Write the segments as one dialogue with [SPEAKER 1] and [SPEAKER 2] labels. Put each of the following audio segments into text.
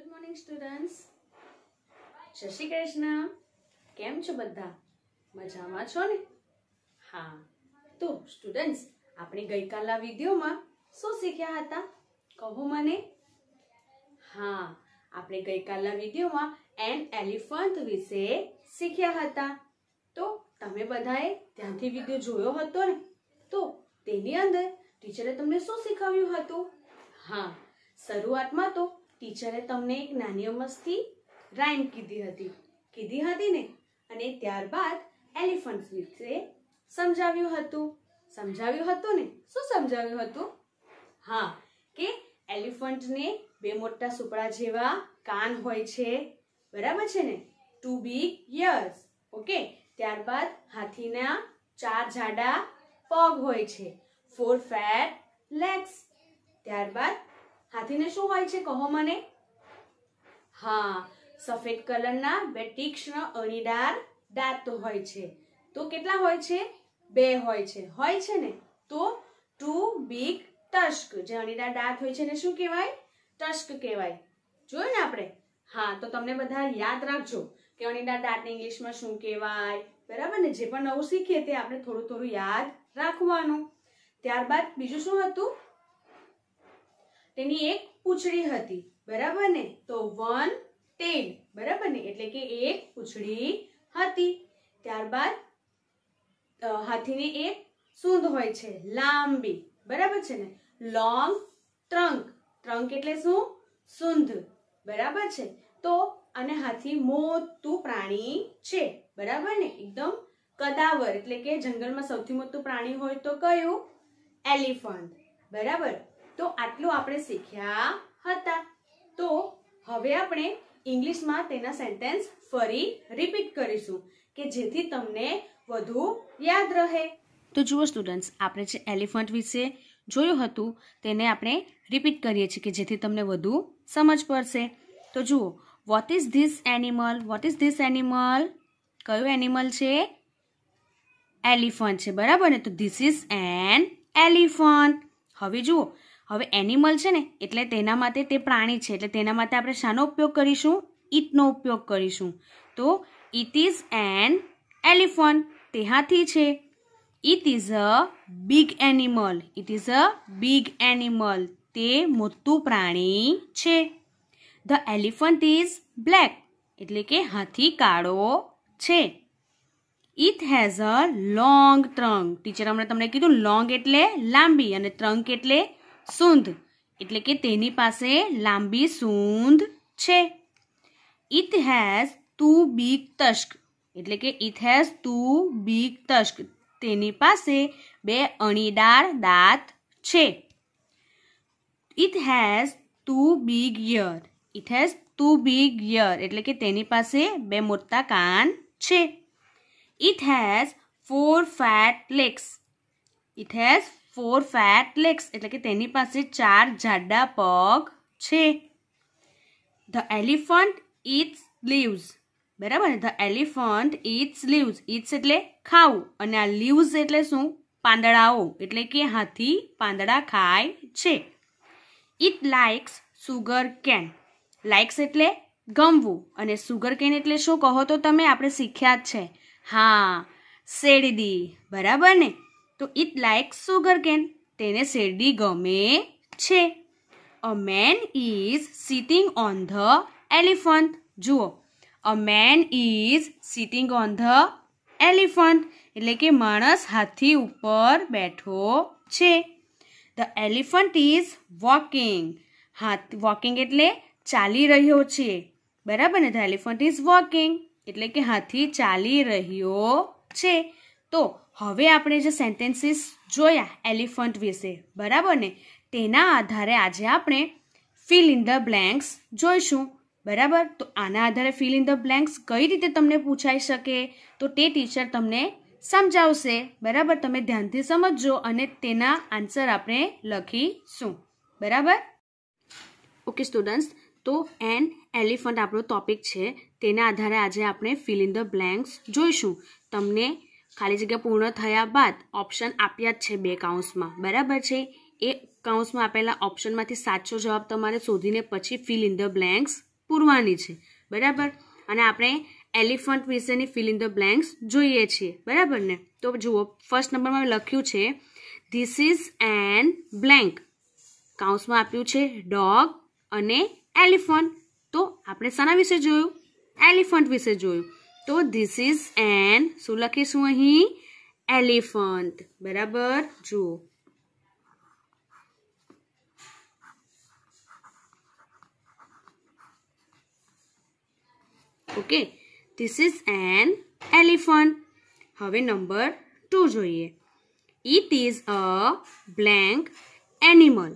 [SPEAKER 1] good morning students શશી શ્રી કૃષ્ણ કેમ છો બધા મજામાં છો ને હા તો સ્ટુડન્ટ્સ આપણે ગઈકાલના વિડીયોમાં શું શીખ્યા હતા કહો મને હા આપણે ગઈકાલના વિડીયોમાં એન એલિફન્ટ વિશે શીખ્યા હતા તો તમે બધાએ ત્યાંથી વિડીયો જોયો હતો ને તો તેની અંદર ટીચરે તમને શું શીખવ્યું હતું હા શરૂઆતમાં તો ટીચરે તમને એક નાની અમસ્તી રાઈમ કીધી હતી કીધી હતી ને અને ત્યારબાદ એલિફન્ટ વિશે સમજાવ્યું હતું સમજાવ્યું હતું ને શું સમજાવ્યું હતું હા કે એલિફન્ટને બે મોટા સુપડા જેવા કાન હોય છે બરાબર છે ને ટુ બિગ યર્સ ઓકે ત્યારબાદ હાથીના ચાર જાડા પગ હોય છે ફોર ફેટ લેગ્સ ત્યારબાદ હાથીને શું હોય છે કહો મને હા સફેદ કલરના બે તીક્ષ્ણ અણીદાર દાંત હોય છે તો કેટલા હોય છે બે હોય છે હોય છે ને તો ટુ બિગ ટસ્ક જે અણીદાર દાંત હોય છે ને શું કહેવાય ટસ્ક કહેવાય જોયું ને આપણે હા તો તમને બધા યાદ રાખજો કે અણીદાર દાંતને ઇંગ્લિશમાં શું કહેવાય બરાબર ને જે પણ નવું શીખીએ તે આપણે થોડું થોડું યાદ રાખવાનું ત્યારબાદ બીજું શું હતું તેની એક પૂછડી હતી બરાબર ને તો વન ટેન બરાબર ને એટલે કે એક પૂંછડી હતી ત્યારબાદ હાથીની એક સૂંઢ હોય છે લાંબી બરાબર છે ને લોંગ ટ્રંક ટ્રંક એટલે શું સૂંઢ બરાબર છે તો અને હાથી મોટું પ્રાણી છે બરાબર ને એકદમ કદાવર એટલે કે જંગલમાં સૌથી મોટું પ્રાણી હોય તો કયું એલિફન્ટ બરાબર તો આટલું આપણે શીખ્યા હતા તો હવે આપણે ઇંગ્લિશમાં તેના સેન્ટેન્સ ફરી રિપીટ કરીશું કે જેથી તમને વધુ યાદ રહે તો જુઓ સ્ટુડન્ટ્સ આપણે જે એલિફન્ટ વિશે જોયું હતું તેને આપણે રિપીટ કરીએ છીએ કે જેથી તમને વધુ સમજ પડશે તો જુઓ what is this animal what is this animal કયું એનિમલ છે એલિફન્ટ છે બરાબર ને તો ધીસ ઇઝ એન એલિફન્ટ હવે જુઓ હવે એનિમલ છે ને એટલે તેના માટે તે પ્રાણી છે એટલે તેના માટે આપણે શાનો ઉપયોગ કરીશું ઈટનો ઉપયોગ કરીશું તો ઇટ ઇઝ એન એલિફન્ટ તે હાથી છે it is a big animal it is a big animal તે મોટું પ્રાણી છે ધ એલિફન્ટ ઇઝ બ્લેક એટલે કે હાથી કાળો છે it has a long trunk teacher હમણાં તમને કીધું લોંગ એટલે લાંબી અને ટ્રંક એટલે સુંંધ એટલે કે તેની પાસે લાંબી સૂંંધ છે ઇટ હેઝ ટુ બીક તસ્ક એટલે કે ઇટ હેઝ ટુ બીક તસ્ક તેની પાસે બે અણીદાર દાંત છે it has two big ear it has two big ear એટલે કે તેની પાસે બે મોટા કાન છે it has four fat legs it has four fat legs એટલે કે તેની પાસે ચાર જાડા પગ છે ધ એલિફન્ટ ઇટ્સ લીવ્સ બરાબર the elephant eats leaves eats એટલે ખાવું અને આ લીવ્સ એટલે શું પાંદડાઓ એટલે કે હાથી પાંદડા ખાય છે it likes sugarcane likes એટલે ગમવું અને સુગર કેન એટલે શું કહો તો તમે આપણે શીખ્યા જ છે હા શેરડી બરાબર ને તો ઇટ લાઇક સુગર કેન તેને શેરડી ગમે છે a man is sitting on the elephant જુઓ a man is sitting on the elephant એટલે કે માણસ હાથી ઉપર બેઠો છે ધ એલિફન્ટ ઇઝ વોકિંગ હાથ વોકિંગ એટલે ચાલી રહ્યો છે બરાબર ને ધ એલિફન્ટ ઇઝ વોકિંગ એટલે કે હાથી ચાલી રહ્યો છે તો હવે આપણે જે સેન્ટેન્સીસ જોયા એલિફન્ટ વિશે બરાબર ને તેના આધારે આજે આપણે ફિલ ઇન ધ બ્લેન્ક્સ જોઈશું બરાબર તો આના આધારે ફિલ ઇન ધ બ્લેન્ક્સ કઈ રીતે તમને પૂછાઈ શકે તો તે ટીચર તમને સમજાવશે બરાબર તમે ધ્યાનથી સમજજો અને તેના આન્સર આપણે લખીશું બરાબર ઓકે સ્ટુડન્ટ્સ તો એન એલિફન્ટ આપણો ટોપિક છે તેના આધારે આજે આપણે ફિલ ઇન ધ બ્લેન્ક્સ જોઈશું તમને ખાલી જગ્યા પૂર્ણ થયા બાદ ઓપ્શન આપ્યા જ છે બે કાઉન્સમાં બરાબર છે એ કાઉન્સમાં આપેલા ઓપ્શનમાંથી સાચો જવાબ તમારે શોધીને પછી ફિલ ઇન ધ બ્લેન્ક્સ પૂરવાની છે બરાબર અને આપણે એલિફન્ટ વિશેની ફિલ ઇન ધ બ્લેન્ક્સ જોઈએ છીએ બરાબર ને તો જુઓ ફર્સ્ટ નંબરમાં લખ્યું છે ધીસ ઇઝ એન બ્લેન્ક કાઉન્સમાં આપ્યું છે ડોગ અને એલિફન્ટ તો આપણે શાના વિશે જોયું એલિફન્ટ વિશે જોયું તો ધીસ ઇઝ એન શું લખીશું અહીં એલિફન્ટ બરાબર જુઓ okay this is an elephant હવે નંબર ટુ જોઈએ it is a blank animal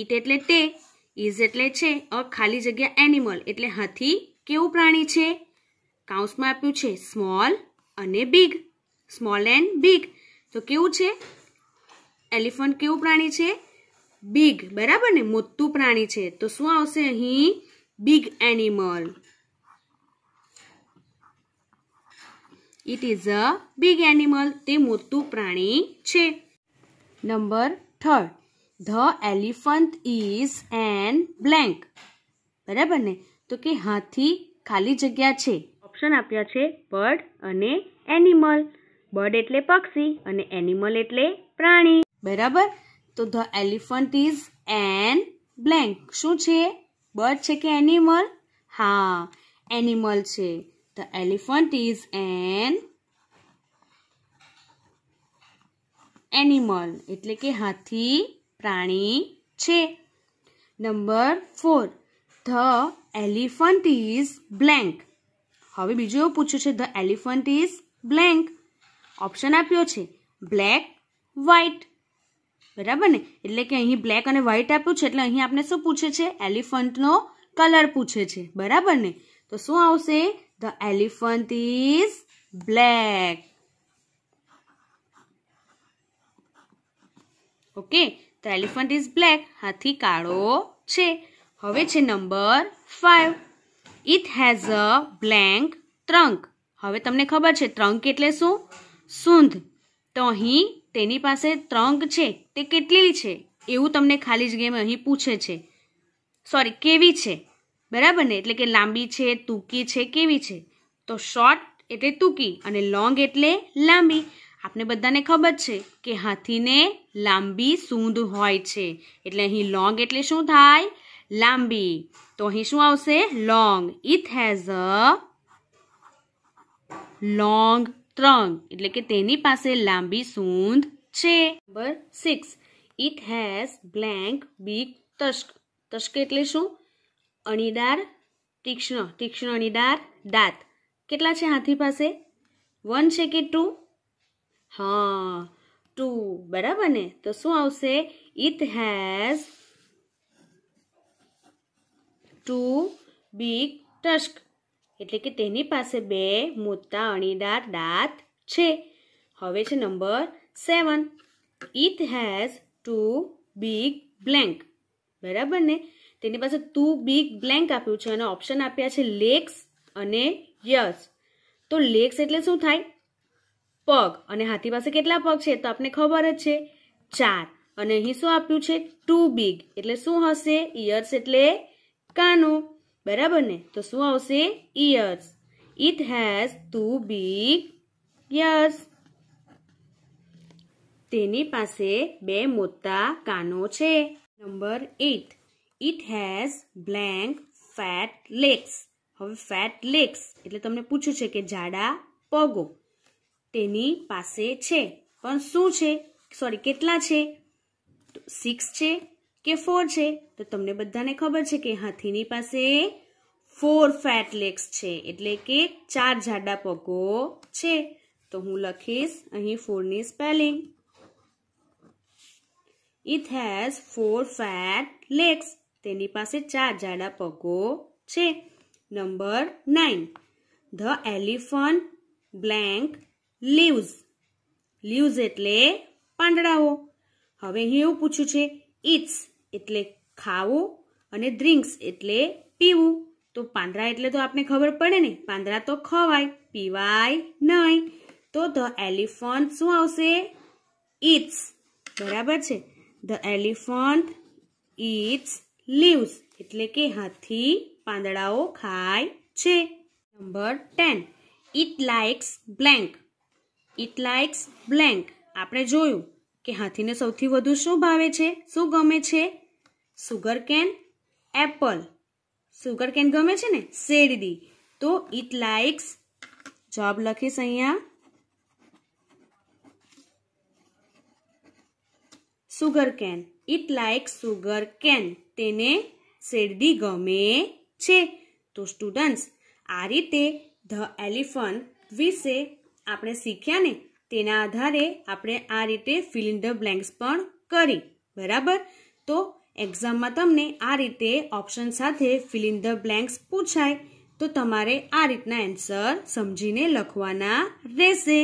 [SPEAKER 1] it એટલે તે ઇઝ એટલે છે અ ખાલી જગ્યા એનિમલ એટલે હાથી કેવું પ્રાણી છે કાઉન્સમાં આપ્યું છે સ્મોલ અને બિગ સ્મોલ એન્ડ બિગ તો કેવું છે એલિફન્ટ કેવું પ્રાણી છે બિગ બરાબર ને મોટું પ્રાણી છે તો શું આવશે અહીં big animal it is a big animal તે મોટું પ્રાણી છે number third the elephant is an blank બરાબર ને તો કે હાથી ખાલી જગ્યા છે ઓપ્શન આપ્યા છે બર્ડ અને એનિમલ બર્ડ એટલે પક્ષી અને એનિમલ એટલે પ્રાણી બરાબર તો the elephant is an blank શું છે બર્ડ છે કે એનિમલ હા એનિમલ છે the elephant is an animal એટલે કે હાથી પ્રાણી છે number four the elephant is blank હવે બીજું એવું પૂછ્યું છે the elephant is blank option આપ્યો છે બ્લેક વ્હાઇટ બરાબર ને એટલે કે અહીં બ્લેક અને વ્હાઇટ આપ્યું છે એટલે અહીં આપણે શું પૂછે છે એલિફન્ટનો કલર પૂછે છે બરાબર ને તો શું આવશે the elephant is black okay the elephant is black હાથી કાળો છે હવે છે number five it has a blank trunk હવે તમને ખબર છે ટ્રંક એટલે શું સૂંધ તો અહીં તેની પાસે ટ્રંક છે તે કેટલી છે એવું તમને ખાલી જ અહીં પૂછે છે સોરી કેવી છે બરાબર ને એટલે કે લાંબી છે ટૂંકી છે કેવી છે તો શોર્ટ એટલે ટૂંકી અને લોંગ એટલે લાંબી આપણે બધાને ખબર છે કે હાથીને લાંબી સૂંઢ હોય છે એટલે અહીં લોંગ એટલે શું થાય લાંબી તો અહીં શું આવશે long it has a long trunk એટલે કે તેની પાસે લાંબી સૂંધ છે number six it has blank big tusk tusk એટલે શું અણીદાર તીક્ષ્ણ તીક્ષ્ણ અણીદાર દાંત કેટલા છે હાથી પાસે વન છે કે ટુ હા ટુ બરાબર ને તો શું આવશે it has two big tusk એટલે કે તેની પાસે બે મોટા અણીદાર દાંત છે હવે છે number seven it has two big blank બરાબર ને તેની પાસે ટુ બિગ બ્લેન્ક આપ્યું છે અને ઓપ્શન આપ્યા છે લેગ્સ અને યસ તો લેગ્સ એટલે શું થાય પગ અને હાથી પાસે કેટલા પગ છે તો આપને ખબર જ છે ચાર અને અહીં શું આપ્યું છે ટુ બિગ એટલે શું હશે ઇયર્સ એટલે કાનો બરાબર ને તો શું આવશે ears it has two big ears તેની પાસે બે મોટા કાનો છે number eight it has blank fat legs હવે ફેટ લેગ્સ એટલે તમને પૂછ્યું છે કે જાડા પગો તેની પાસે છે પણ શું છે સોરી કેટલા છે સિક્સ છે કે ફોર છે તો તમને બધાને ખબર છે કે હાથીની પાસે ફોર ફેટ લેગ્સ છે એટલે કે ચાર જાડા પગો છે તો હું લખીશ અહીં ફોરની spelling it has four fat legs તેની પાસે ચાર જાડા પગો છે number nine the elephant blank leaves leaves એટલે પાંદડાઓ હવે અહીં એવું પૂછ્યું છે ઇટ્સ એટલે ખાવું અને ડ્રિંક્સ એટલે પીવું તો પાંદરા એટલે તો આપણે ખબર પડે ને પાંદરા તો ખવાય પીવાય નહીં તો ધ એલિફન્ટ શું આવશે ઇટ્સ બરાબર છે ધ એલિફન્ટ ઇટ્સ લીવ્સ એટલે કે હાથી પાંદડાઓ ખાય છે number ten it likes blank it likes blank આપણે જોયું કે હાથીને સૌથી વધુ શું ભાવે છે શું ગમે છે sugar cane apple sugar cane ગમે છે ને શેરડી તો ઇટ લાઇક્સ જવાબ લખીશ અહીંયા sugar cane it like sugar cane તેને શેરડી ગમે છે તો સ્ટુડન્ટ્સ આ રીતે ધ એલિફન્ટ વિશે આપણે શીખ્યા ને તેના આધારે આપણે આ રીતે ફિલ ધ બ્લેન્ક્સ પણ કરી બરાબર તો એક્ઝામમાં તમને આ રીતે ઓપ્શન સાથે ફિલ ઇન ધ બ્લેન્ક્સ પૂછાય તો તમારે આ રીતના એન્સર સમજીને લખવાના રહેશે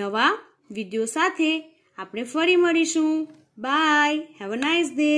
[SPEAKER 1] નવા વિડીયો સાથે આપણે ફરી મળીશું bye have a nice day